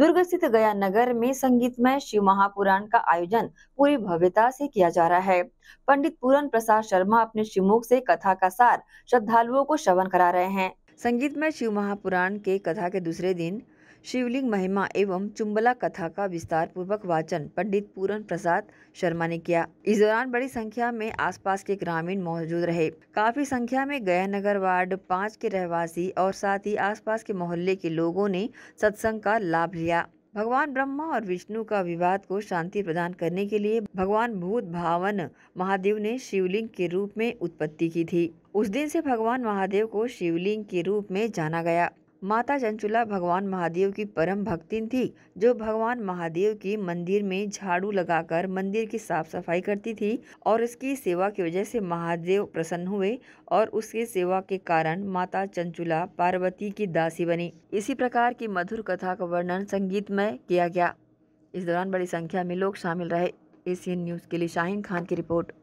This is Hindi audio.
दुर्ग स्थित गया नगर में संगीतमय शिव महापुराण का आयोजन पूरी भव्यता से किया जा रहा है पंडित पूरन प्रसाद शर्मा अपने शिवमुख से कथा का सार श्रद्धालुओं को श्रवण करा रहे हैं संगीतमय शिव महापुराण के कथा के दूसरे दिन शिवलिंग महिमा एवं चुम्बला कथा का विस्तार पूर्वक वाचन पंडित पूरन प्रसाद शर्मा ने किया इस दौरान बड़ी संख्या में आसपास के ग्रामीण मौजूद रहे काफी संख्या में गया नगर वार्ड पाँच के रहवासी और साथ ही आसपास के मोहल्ले के लोगों ने सत्संग का लाभ लिया भगवान ब्रह्मा और विष्णु का विवाद को शांति प्रदान करने के लिए भगवान भूत भावन महादेव ने शिवलिंग के रूप में उत्पत्ति की थी उस दिन से भगवान महादेव को शिवलिंग के रूप में जाना गया माता चंचुला भगवान महादेव की परम भक्तिन थी जो भगवान महादेव के मंदिर में झाड़ू लगाकर मंदिर की साफ सफाई करती थी और इसकी सेवा की वजह से महादेव प्रसन्न हुए और उसकी सेवा के कारण माता चंचुला पार्वती की दासी बनी इसी प्रकार की मधुर कथा का वर्णन संगीत में किया गया इस दौरान बड़ी संख्या में लोग शामिल रहे एशियन न्यूज़ के लिए शाहीन खान की रिपोर्ट